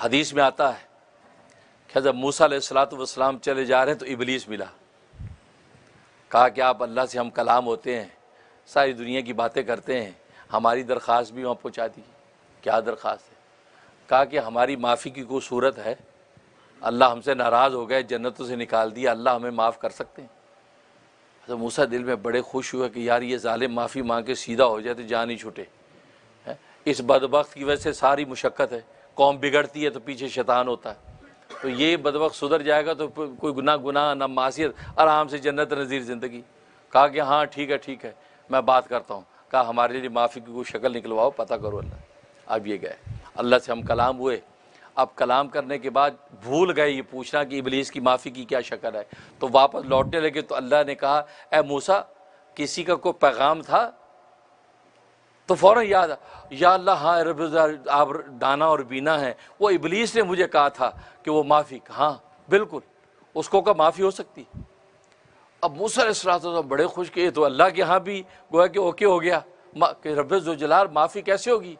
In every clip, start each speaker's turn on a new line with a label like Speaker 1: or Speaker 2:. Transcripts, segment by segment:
Speaker 1: हदीस में आता है क्या जब मूसा वसलाम चले जा रहे हैं तो इबलीस मिला कहा कि आप अल्लाह से हम कलाम होते हैं सारी दुनिया की बातें करते हैं हमारी दरख्वास्त भी वहाँ पहुँचा दी क्या दरख्वास्त है कहा कि हमारी माफ़ी की कोई सूरत है अल्लाह हमसे नाराज़ हो गए जन्नतों से निकाल दिया अल्लाह हमें माफ़ कर सकते हैं तो मूसा दिल में बड़े खुश हुए कि यार ये ालिम माफ़ी मांग के सीधा हो जाए तो जान ही छूटे इस बदबक की वजह से सारी मुशक्क़त है कौम बिगड़ती है तो पीछे शैतान होता है तो ये बदवक सुधर जाएगा तो कोई गुना गुना ना मासीत आराम से जन्नत नज़ीर ज़िंदगी कहा कि हाँ ठीक है ठीक है मैं बात करता हूँ कहा हमारे लिए माफ़ी की कोई शक्ल निकलवाओ पता करो अल्लाह अब ये गए अल्लाह से हम कलाम हुए अब कलाम करने के बाद भूल गए ये पूछना कि इबलीस की माफ़ी की क्या शक्ल है तो वापस लौटने लगे तो अल्लाह ने कहा ए मूसा किसी का कोई पैगाम था तो फ़ौर याद या अल्लाह हाँ रब आप दाना और बीना है वो इबलीस ने मुझे कहा था कि वो माफ़ी हाँ बिल्कुल उसको का माफ़ी हो सकती अब मूसर सरात तो बड़े खुश किए तो अल्लाह के यहाँ भी गोया कि ओके हो गया कि रब जलाल माफ़ी कैसे होगी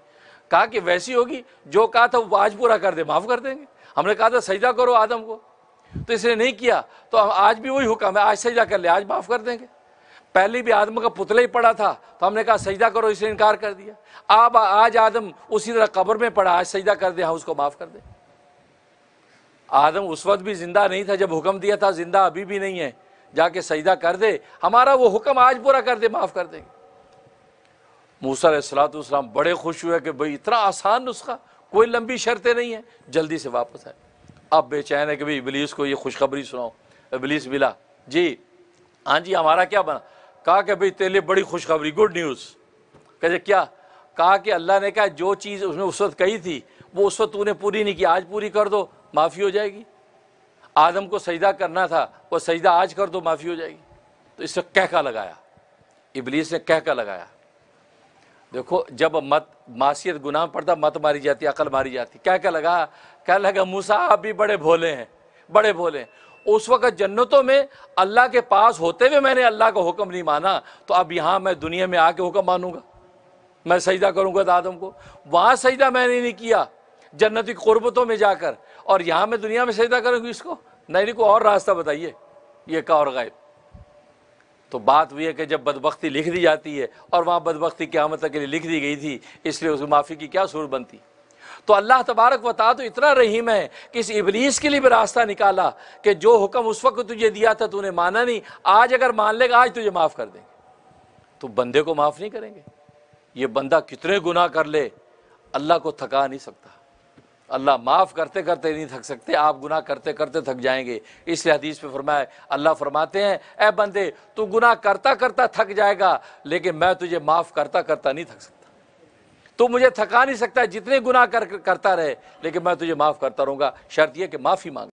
Speaker 1: कहा कि वैसी होगी जो कहा था वो आज पूरा कर दे माफ़ कर देंगे हमने कहा था सजदा करो आदम को तो इसने नहीं किया तो आज भी वही हुक्म है आज सजदा कर ले आज माफ़ कर देंगे पहले भी आदम का पुतला ही पड़ा था तो हमने कहा सजदा करो इसे इनकार कर दिया अब आज आदम उसी तरह कब्र में पड़ा आज सजदा कर दे हाँ उसको माफ़ कर दे आदम उस वक्त भी ज़िंदा नहीं था जब हुक्म दिया था ज़िंदा अभी भी नहीं है जाके सजदा कर दे हमारा वो हुक्म आज पूरा कर दे माफ़ कर देंगे मूसा सलाम बड़े खुश हुए कि भाई इतना आसान नुस्खा कोई लंबी शर्तें नहीं है जल्दी से वापस आए अब बेचैन है कि भाई इबलीस को ये खुशखबरी सुनाओ इबलीस मिला जी हाँ जी हमारा क्या बना कहा कि भाई तेरे लिए बड़ी खुशखबरी गुड न्यूज़ कहते क्या कहा कि अल्लाह ने कहा जो चीज़ उसने उस वक्त कही थी वो उस वक्त तूने पूरी नहीं की आज पूरी कर दो माफ़ी हो जाएगी आदम को सजदा करना था वो सजदा आज कर दो माफ़ी हो जाएगी तो इससे कहका लगाया इबलीस ने कहका लगाया देखो जब मत मासीत गुनाह पड़ता मत मारी जाती अकल मारी जाती क्या क्या लगा क्या लगा मूसा आप भी बड़े भोले हैं बड़े भोले हैं उस वक़्त जन्नतों में अल्लाह के पास होते हुए मैंने अल्लाह का हुक्म नहीं माना तो अब यहाँ मैं दुनिया में आके हुक्म मानूंगा मैं सजदा करूंगा दादम को वहाँ सजदा मैंने नहीं किया जन्नती कुर्बतों में जाकर और यहाँ मैं दुनिया में सजदा करूँगी इसको नहीं नहीं और रास्ता बताइए ये का और गायब तो बात वही है कि जब बदबख्ती लिख दी जाती है और वहाँ बदबख्ती मतलब के लिए लिख दी गई थी इसलिए उस माफ़ी की क्या सूरत बनती तो अल्लाह तबारक वता तो इतना रहीम है कि इस इबलीस के लिए भी रास्ता निकाला कि जो हुक्म उस वक्त तुझे दिया था तूने माना नहीं आज अगर मान लेगा आज तुझे माफ़ कर देंगे तो बंदे को माफ़ नहीं करेंगे ये बंदा कितने गुना कर ले अल्लाह को थका नहीं सकता अल्लाह माफ़ करते करते नहीं थक सकते आप गुनाह करते करते थक जाएंगे इसलिए हदीस पे फरमाया अल्लाह फरमाते हैं ए बंदे तू गुनाह करता करता थक जाएगा लेकिन मैं तुझे माफ़ करता करता नहीं थक सकता तो मुझे थका नहीं सकता जितने गुना कर, करता रहे लेकिन मैं तुझे माफ़ करता रहूँगा शर्त यह कि माफ़ी मांग